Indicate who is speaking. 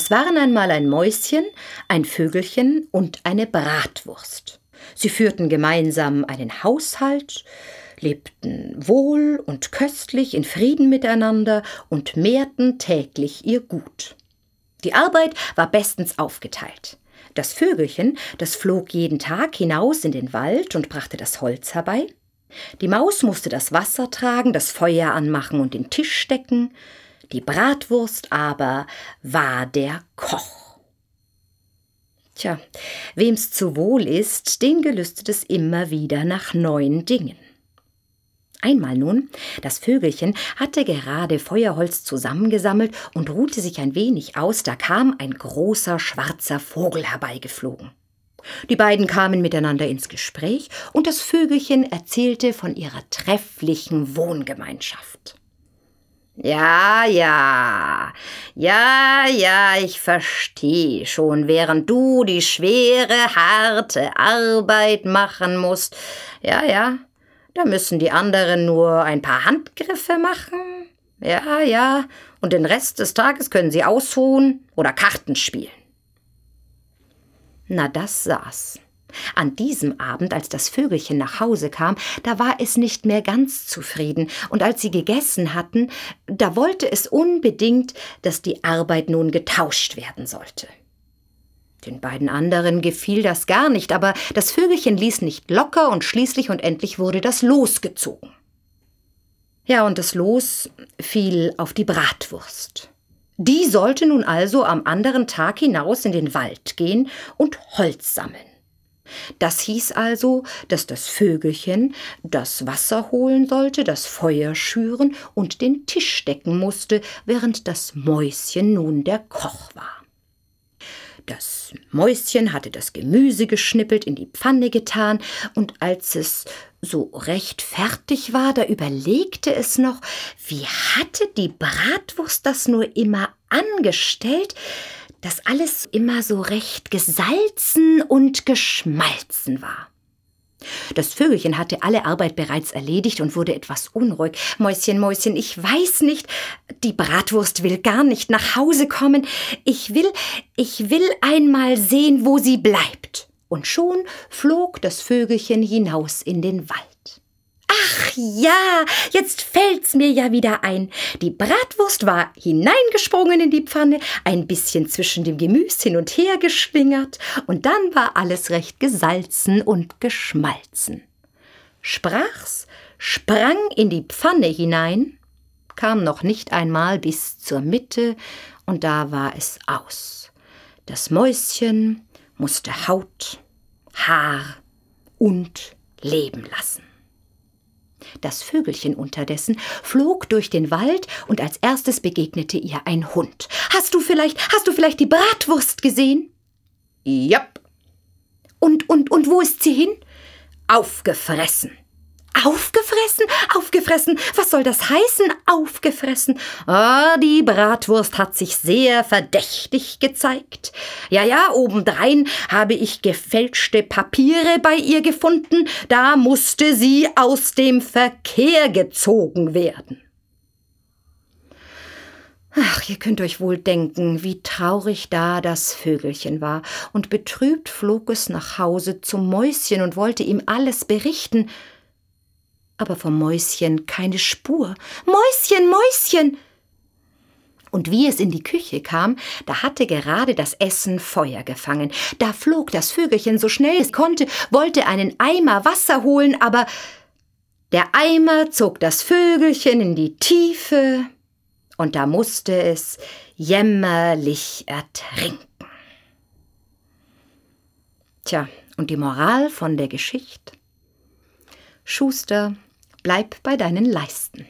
Speaker 1: Es waren einmal ein Mäuschen, ein Vögelchen und eine Bratwurst. Sie führten gemeinsam einen Haushalt, lebten wohl und köstlich in Frieden miteinander und mehrten täglich ihr Gut. Die Arbeit war bestens aufgeteilt. Das Vögelchen, das flog jeden Tag hinaus in den Wald und brachte das Holz herbei. Die Maus musste das Wasser tragen, das Feuer anmachen und den Tisch stecken. Die Bratwurst aber war der Koch. Tja, wem's zu wohl ist, den gelüstet es immer wieder nach neuen Dingen. Einmal nun, das Vögelchen hatte gerade Feuerholz zusammengesammelt und ruhte sich ein wenig aus, da kam ein großer schwarzer Vogel herbeigeflogen. Die beiden kamen miteinander ins Gespräch und das Vögelchen erzählte von ihrer trefflichen Wohngemeinschaft. Ja, ja, ja, ja, ich verstehe schon, während du die schwere, harte Arbeit machen musst. Ja, ja, da müssen die anderen nur ein paar Handgriffe machen. Ja, ja, und den Rest des Tages können sie ausruhen oder Karten spielen. Na, das saß. An diesem Abend, als das Vögelchen nach Hause kam, da war es nicht mehr ganz zufrieden, und als sie gegessen hatten, da wollte es unbedingt, dass die Arbeit nun getauscht werden sollte. Den beiden anderen gefiel das gar nicht, aber das Vögelchen ließ nicht locker, und schließlich und endlich wurde das Los gezogen. Ja, und das Los fiel auf die Bratwurst. Die sollte nun also am anderen Tag hinaus in den Wald gehen und Holz sammeln. Das hieß also, dass das Vögelchen das Wasser holen sollte, das Feuer schüren und den Tisch decken musste, während das Mäuschen nun der Koch war. Das Mäuschen hatte das Gemüse geschnippelt, in die Pfanne getan, und als es so recht fertig war, da überlegte es noch, wie hatte die Bratwurst das nur immer angestellt, dass alles immer so recht gesalzen und geschmalzen war. Das Vögelchen hatte alle Arbeit bereits erledigt und wurde etwas unruhig. Mäuschen, Mäuschen, ich weiß nicht. Die Bratwurst will gar nicht nach Hause kommen. Ich will, ich will einmal sehen, wo sie bleibt. Und schon flog das Vögelchen hinaus in den Wald. Ach ja, jetzt fällt's mir ja wieder ein. Die Bratwurst war hineingesprungen in die Pfanne, ein bisschen zwischen dem Gemüse hin und her geschwingert, und dann war alles recht gesalzen und geschmalzen. Sprach's, sprang in die Pfanne hinein, kam noch nicht einmal bis zur Mitte, und da war es aus. Das Mäuschen musste Haut, Haar und Leben lassen das Vögelchen unterdessen, flog durch den Wald und als erstes begegnete ihr ein Hund. Hast du vielleicht, hast du vielleicht die Bratwurst gesehen? Jap. Und, und, und wo ist sie hin? Aufgefressen. Aufgefressen? Aufgefressen? Was soll das heißen? Aufgefressen? Ah, oh, die Bratwurst hat sich sehr verdächtig gezeigt. Ja, ja, obendrein habe ich gefälschte Papiere bei ihr gefunden. Da musste sie aus dem Verkehr gezogen werden. Ach, ihr könnt euch wohl denken, wie traurig da das Vögelchen war, und betrübt flog es nach Hause zum Mäuschen und wollte ihm alles berichten, aber vom Mäuschen keine Spur. Mäuschen, Mäuschen! Und wie es in die Küche kam, da hatte gerade das Essen Feuer gefangen. Da flog das Vögelchen so schnell es konnte, wollte einen Eimer Wasser holen, aber der Eimer zog das Vögelchen in die Tiefe, und da musste es jämmerlich ertrinken. Tja, und die Moral von der Geschichte? Schuster Bleib bei deinen Leisten.